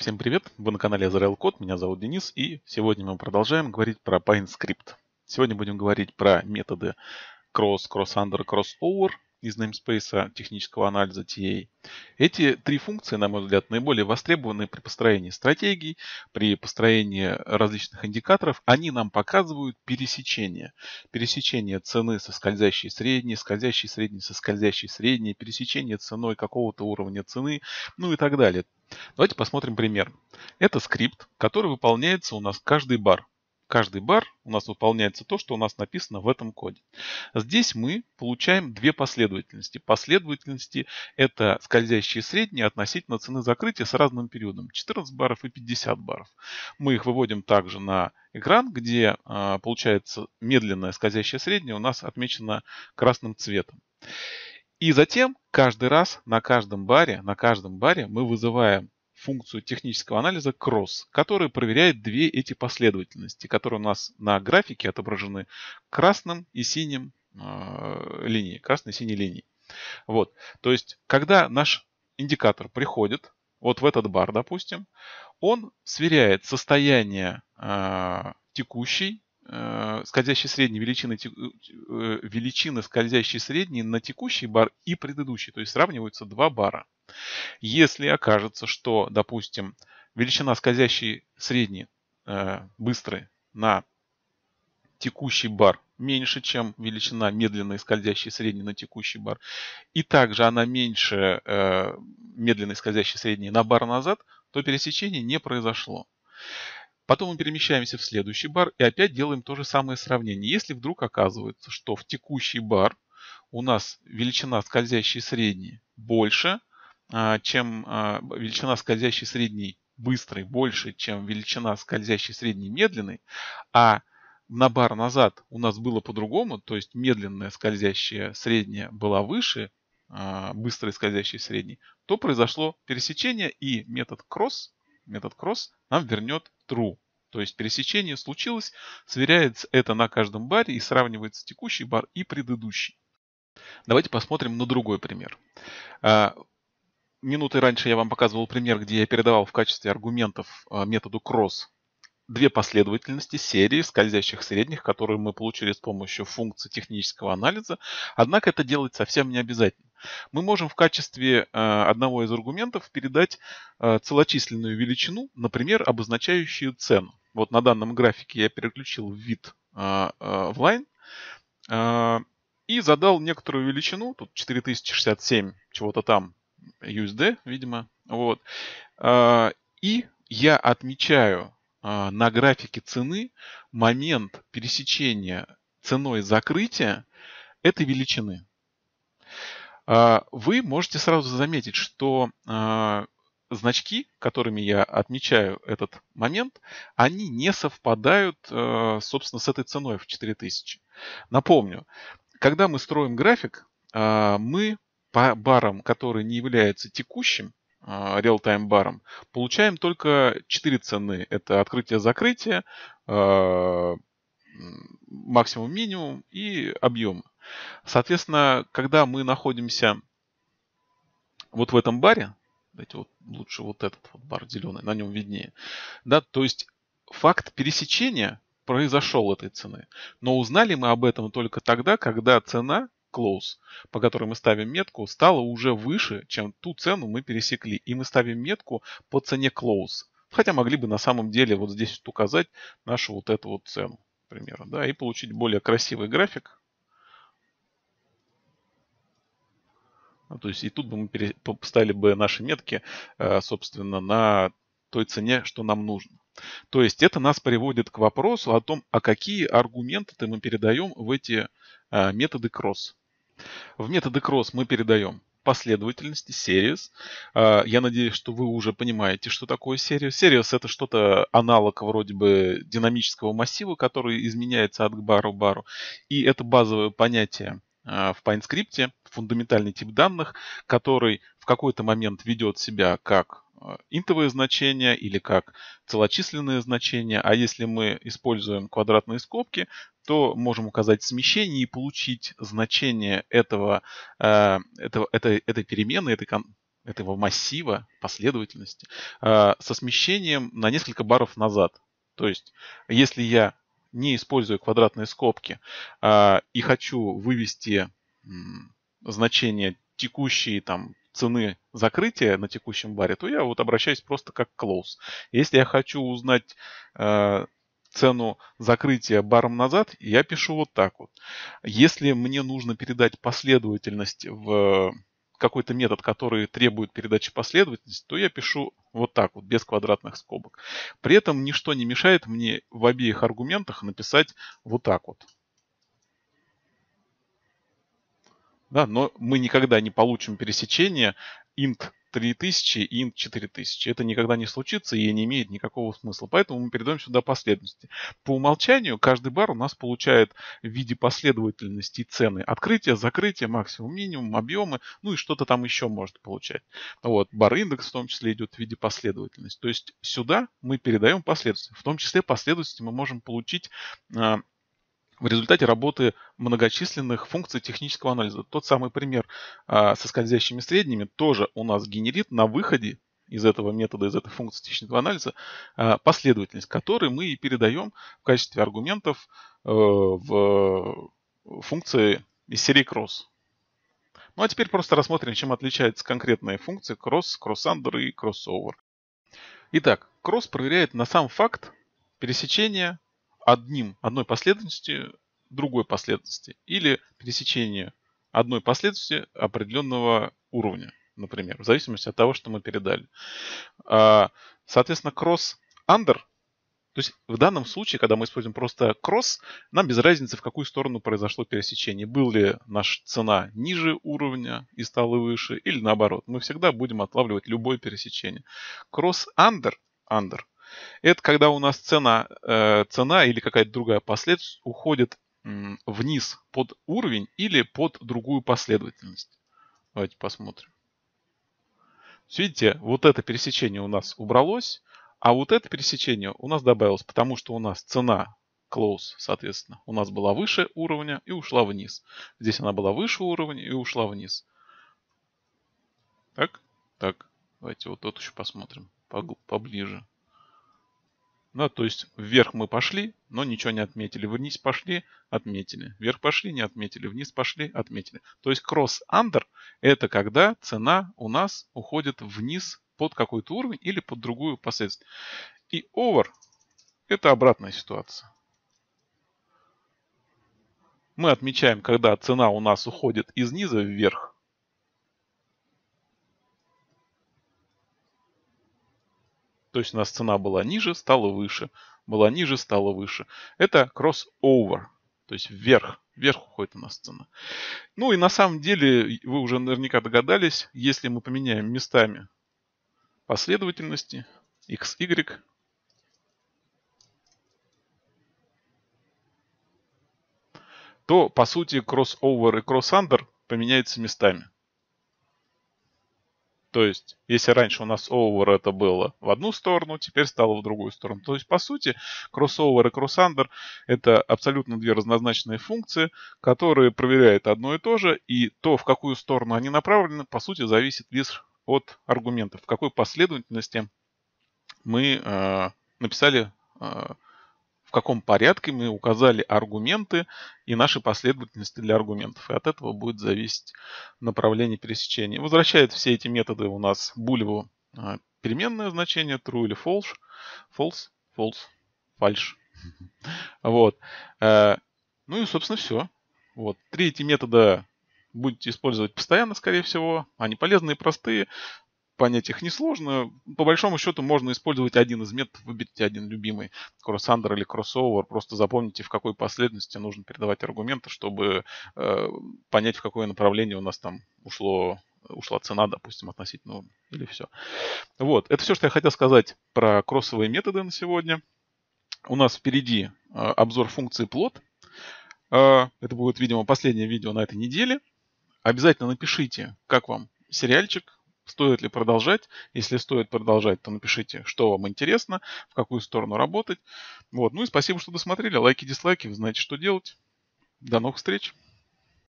Всем привет! Вы на канале Azrael Code, меня зовут Денис, и сегодня мы продолжаем говорить про PineScript. Сегодня будем говорить про методы cross, cross under, cross over из namespace технического анализа TA. А. Эти три функции, на мой взгляд, наиболее востребованы при построении стратегий, при построении различных индикаторов. Они нам показывают пересечение. Пересечение цены со скользящей средней, скользящей средней со скользящей средней, пересечение ценой какого-то уровня цены, ну и так далее. Давайте посмотрим пример. Это скрипт, который выполняется у нас каждый бар каждый бар у нас выполняется то, что у нас написано в этом коде. Здесь мы получаем две последовательности. Последовательности это скользящие средние относительно цены закрытия с разным периодом 14 баров и 50 баров. Мы их выводим также на экран, где а, получается медленная скользящая средняя у нас отмечена красным цветом. И затем каждый раз на каждом баре, на каждом баре мы вызываем функцию технического анализа cross, который проверяет две эти последовательности, которые у нас на графике отображены красным и синим э, линией, красной и синей линией. Вот. То есть, когда наш индикатор приходит, вот в этот бар, допустим, он сверяет состояние э, текущей а, скользящей средней величины, э, э, величины скользящей средней на текущий бар и предыдущий. То есть сравниваются два бара. Если окажется, что, допустим, величина скользящей средней э, быстрой на текущий бар меньше, чем величина медленной скользящей средней на текущий бар, и также она меньше э, медленной скользящей средней на бар назад, то пересечение не произошло. Потом мы перемещаемся в следующий бар и опять делаем то же самое сравнение. Если вдруг оказывается, что в текущий бар у нас величина скользящей средней больше, а, чем а, величина скользящей средней быстрой больше, чем величина скользящей средней медленной, а на бар назад у нас было по-другому, то есть медленная скользящая средняя была выше а, быстрой скользящей средней, то произошло пересечение и метод cross, метод cross нам вернет true. То есть пересечение случилось, сверяется это на каждом баре и сравнивается текущий бар и предыдущий. Давайте посмотрим на другой пример минуты раньше я вам показывал пример, где я передавал в качестве аргументов а, методу cross две последовательности серии скользящих средних, которые мы получили с помощью функции технического анализа. Однако это делать совсем не обязательно. Мы можем в качестве а, одного из аргументов передать а, целочисленную величину, например, обозначающую цену. Вот на данном графике я переключил вид в line и задал некоторую величину, тут 4067 чего-то там USD, видимо. Вот. А, и я отмечаю а, на графике цены момент пересечения ценой закрытия этой величины. А, вы можете сразу заметить, что значки, которыми я отмечаю этот момент, они не совпадают, собственно, с этой ценой в 4000. Напомню, когда мы строим график, мы по барам, которые не являются текущим реал-тайм баром, получаем только 4 цены. Это открытие-закрытие, а, максимум-минимум и объем. Соответственно, когда мы находимся вот в этом баре, давайте вот лучше вот этот вот бар зеленый, на нем виднее, да, то есть факт пересечения произошел этой цены. Но узнали мы об этом только тогда, когда цена close, по которой мы ставим метку, стало уже выше, чем ту цену мы пересекли. И мы ставим метку по цене close. Хотя могли бы на самом деле вот здесь вот указать нашу вот эту вот цену, например, да, и получить более красивый график. Ну, то есть и тут бы мы пере... поставили бы наши метки, э, собственно, на той цене, что нам нужно. То есть это нас приводит к вопросу о том, а какие аргументы -то мы передаем в эти э, методы Cross. В методы кросс мы передаем последовательности, series. А, я надеюсь, что вы уже понимаете, что такое series. Series это что-то аналог вроде бы динамического массива, который изменяется от бару к бару. И это базовое понятие а, в PineScript, фундаментальный тип данных, который в какой-то момент ведет себя как а, интовые значения или как целочисленные значения. А если мы используем квадратные скобки, то можем указать смещение и получить значение этого, э, этого, этой, этой перемены, этой, этого массива последовательности э, со смещением на несколько баров назад. То есть, если я не использую квадратные скобки э, и хочу вывести значение текущей там, цены закрытия на текущем баре, то я вот обращаюсь просто как close. Если я хочу узнать цену закрытия баром назад, я пишу вот так вот. Если мне нужно передать последовательность в э, какой-то метод, который требует передачи последовательности, то я пишу вот так вот, без квадратных скобок. При этом ничто не мешает мне в обеих аргументах написать вот так вот. Да, но мы никогда не получим пересечение int 3000 и int 4000. Это никогда не случится и не имеет никакого смысла. Поэтому мы перейдем сюда последовательности. По умолчанию каждый бар у нас получает в виде последовательности цены открытие, закрытие, максимум, минимум, объемы, ну и что-то там еще может получать. Вот, бар индекс в том числе идет в виде последовательности. То есть сюда мы передаем последовательность В том числе последовательности мы можем получить а, в результате работы многочисленных функций технического анализа. Тот самый пример а, со скользящими средними тоже у нас генерит на выходе из этого метода, из этой функции технического анализа а, последовательность, которой мы и передаем в качестве аргументов э, в функции из серии cross. Ну а теперь просто рассмотрим, чем отличаются конкретные функции cross, crossunder и crossover. Итак, cross проверяет на сам факт пересечения одним, одной последовательности другой последовательности или пересечение одной последовательности определенного уровня, например, в зависимости от того, что мы передали. А, соответственно, cross under, то есть в данном случае, когда мы используем просто cross, нам без разницы, в какую сторону произошло пересечение. Был ли наша цена ниже уровня и стала выше, или наоборот. Мы всегда будем отлавливать любое пересечение. cross under under. Это когда у нас цена, э, цена или какая-то другая последовательность уходит м, вниз под уровень или под другую последовательность. Давайте посмотрим. Видите, вот это пересечение у нас убралось, а вот это пересечение у нас добавилось, потому что у нас цена close, соответственно, у нас была выше уровня и ушла вниз. Здесь она была выше уровня и ушла вниз. Так, так, давайте вот тут еще посмотрим поближе. Ну, то есть вверх мы пошли, но ничего не отметили. Вниз пошли, отметили. Вверх пошли, не отметили. Вниз пошли, отметили. То есть кросс-андер – это когда цена у нас уходит вниз под какой-то уровень или под другую последовательность. И over – это обратная ситуация. Мы отмечаем, когда цена у нас уходит из низа вверх. То есть у нас цена была ниже, стала выше, была ниже, стала выше. Это кроссовер, то есть вверх, вверх уходит у нас цена. Ну и на самом деле, вы уже наверняка догадались, если мы поменяем местами последовательности x, y, то по сути кроссовер и кроссандер поменяются местами. То есть, если раньше у нас овер это было в одну сторону, теперь стало в другую сторону. То есть, по сути, кроссовер и кроссандер это абсолютно две разнозначные функции, которые проверяют одно и то же, и то, в какую сторону они направлены, по сути, зависит лишь от аргументов, в какой последовательности мы э, написали э, в каком порядке мы указали аргументы и наши последовательности для аргументов. И от этого будет зависеть направление пересечения. Возвращает все эти методы у нас булеву а, переменное значение true или false. False, false, false. Вот. Э, ну и, собственно, все. Вот. Три эти метода будете использовать постоянно, скорее всего. Они полезные, простые понять их несложно. По большому счету можно использовать один из методов, выберите один любимый, кроссандер или кроссовер. Просто запомните, в какой последовательности нужно передавать аргументы, чтобы э, понять, в какое направление у нас там ушло, ушла цена, допустим, относительно или все. Вот, это все, что я хотел сказать про кроссовые методы на сегодня. У нас впереди э, обзор функции плод. Э, это будет, видимо, последнее видео на этой неделе. Обязательно напишите, как вам сериальчик, стоит ли продолжать. Если стоит продолжать, то напишите, что вам интересно, в какую сторону работать. Вот. Ну и спасибо, что досмотрели. Лайки, дизлайки, вы знаете, что делать. До новых встреч!